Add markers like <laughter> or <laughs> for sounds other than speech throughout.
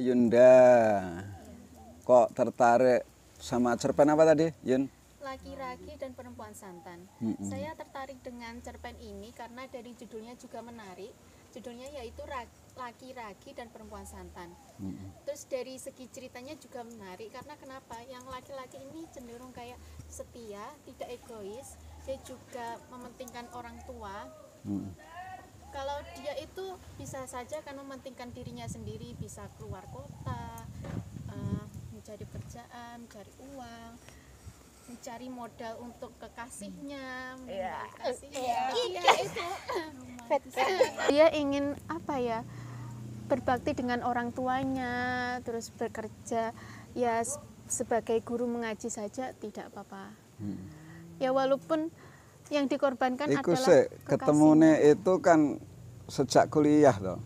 Yunda, kok tertarik sama cerpen apa tadi, Yun? Laki-laki dan perempuan santan. Mm mm Saya tertarik dengan cerpen ini karena dari judulnya juga menarik. Judulnya yaitu laki-laki dan perempuan santan. Mm mm Terus dari segi ceritanya juga menarik karena kenapa? Yang laki-laki ini cenderung kayak setia, tidak egois, dia juga mementingkan orang tua. Mm mm kalau dia itu bisa saja kan mementingkan dirinya sendiri bisa keluar kota uh, mencari pekerjaan, mencari uang mencari modal untuk kekasihnya yeah. Iya. yeah. Iya. Ya iya. itu dia ingin apa ya berbakti dengan orang tuanya terus bekerja ya sebagai guru mengaji saja tidak apa-apa hmm. ya walaupun yang dikorbankan Iku adalah se, itu kan sejak kuliah loh.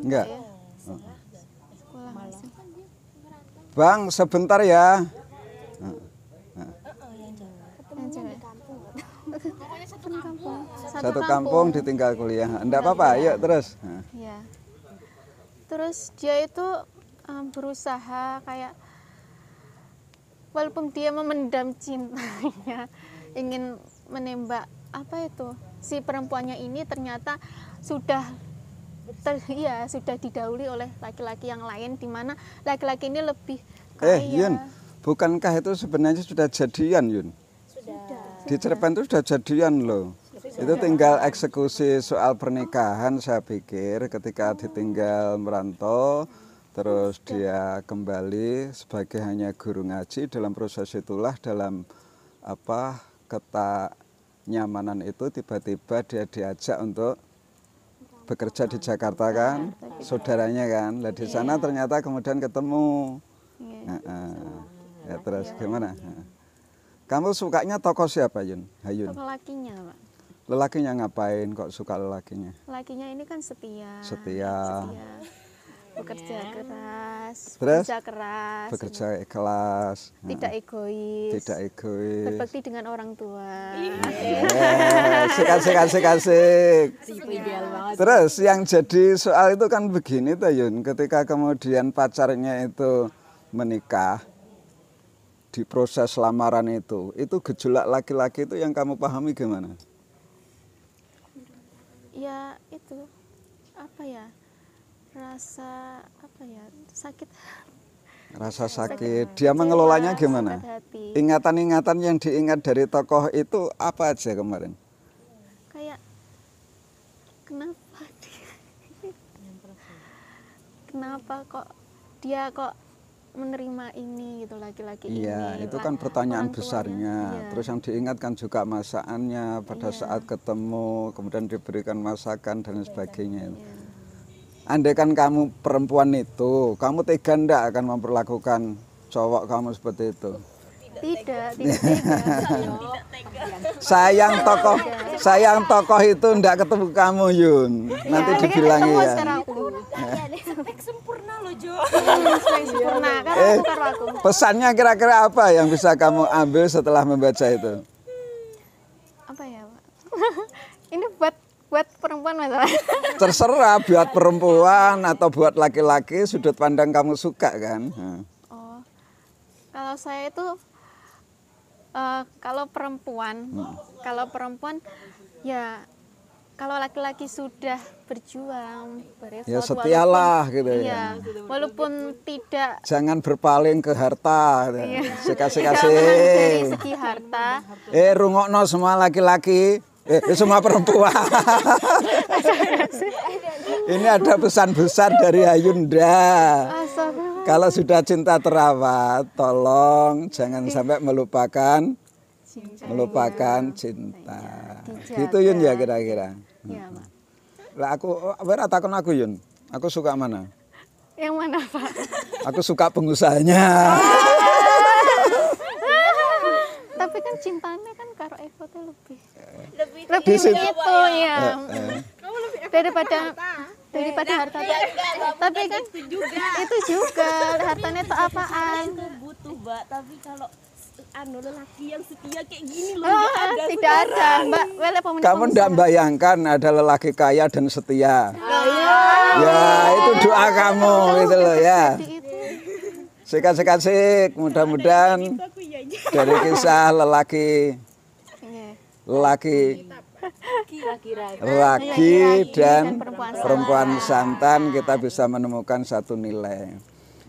Enggak. Iya. Bang, sebentar ya. Satu kampung ditinggal kuliah. Enggak apa-apa, iya. yuk terus. Iya. Terus dia itu eh, berusaha kayak walaupun dia memendam cintanya <laughs> ingin menembak apa itu si perempuannya ini ternyata sudah ter, ya sudah didahului oleh laki-laki yang lain di mana laki-laki ini lebih eh, kaya. eh Yun bukankah itu sebenarnya sudah jadian Yun sudah di cerpen itu sudah jadian loh itu tinggal eksekusi soal pernikahan saya pikir ketika ditinggal merantau terus dia kembali sebagai hanya guru ngaji dalam proses itulah dalam apa nyamanan itu tiba-tiba dia diajak untuk bekerja di Jakarta kan saudaranya kan lah di sana iya. ternyata kemudian ketemu iya, iya, ya terus gimana kamu sukanya tokoh siapa Yun Hayun lelakinya pak lelakinya ngapain kok suka lelakinya lelakinya ini kan setia, setia bekerja ya. keras, Terus? bekerja keras bekerja ikhlas hmm. tidak egois tidak egois berbakti dengan orang tua iya. terus yang jadi soal itu kan begini Tayun. ketika kemudian pacarnya itu menikah di proses lamaran itu itu gejolak laki-laki itu yang kamu pahami gimana ya itu apa ya rasa apa ya sakit rasa sakit, sakit dia mengelolanya gimana ingatan-ingatan yang diingat dari tokoh itu apa aja kemarin kayak kenapa dia kenapa kok dia kok menerima ini gitu laki-laki iya, ini. itu kan pertanyaan besarnya. ya. Terus yang diingatkan juga masakannya pada ya. saat ketemu, kemudian diberikan masakan dan iya. sebagainya. ya andaikan kamu perempuan itu, kamu tega ndak akan memperlakukan cowok kamu seperti itu? Tidak, tidak, <laughs> tidak sayang tokoh, sayang tokoh itu ndak ketemu kamu Yun. Iya, Nanti dibilangin ya. sempurna loh Jo. Hmm, sempurna. Eh, pesannya kira-kira apa yang bisa kamu ambil setelah membaca itu? Apa ya, <laughs> Ini buat buat perempuan masalah. <laughs> Terserah buat perempuan atau buat laki-laki sudut pandang kamu suka kan. Oh, kalau saya itu uh, kalau perempuan, hmm. kalau perempuan ya kalau laki-laki sudah berjuang, ya setialah gitu ya. Iya, walaupun tidak jangan berpaling ke harta. Gitu. kasih ya. iya. Sekasih kasih. Dari segi harta. Eh rungokno semua laki-laki Eh, eh, semua perempuan. Ini ada pesan-pesan dari Ayunda. Kalau sudah cinta terawat, tolong jangan sampai melupakan melupakan cinta. Gitu Yun ya kira-kira. Iya, lah aku ora takon aku Yun. Aku suka mana? Yang mana, Pak? Aku suka pengusahanya. Oh. Ya. Eh, eh. lebih itu ya. Daripada daripada iya. harta tapi kan itu juga, itu juga hartanya itu apaan butuh mbak tapi kalau anu lelaki yang setia kayak gini loh oh, tidak ada mbak kamu tidak bayangkan ada lelaki kaya dan setia oh, ya. ya itu doa kamu oh, gitu loh ya sikat sikat sik mudah-mudahan iya, dari kisah lelaki lelaki laki dan perempuan, santan kita bisa menemukan satu nilai.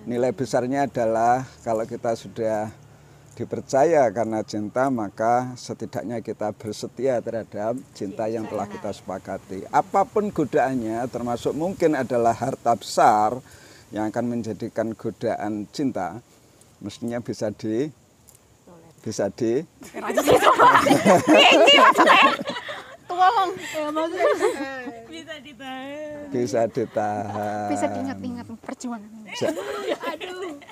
Nilai besarnya adalah kalau kita sudah dipercaya karena cinta maka setidaknya kita bersetia terhadap cinta yang telah kita sepakati. Apapun godaannya termasuk mungkin adalah harta besar yang akan menjadikan godaan cinta mestinya bisa di bisa di bohong. Ya maksudnya gitu. bisa ditahan. Bisa ditahan. Bisa diingat-ingat perjuangan. Aduh.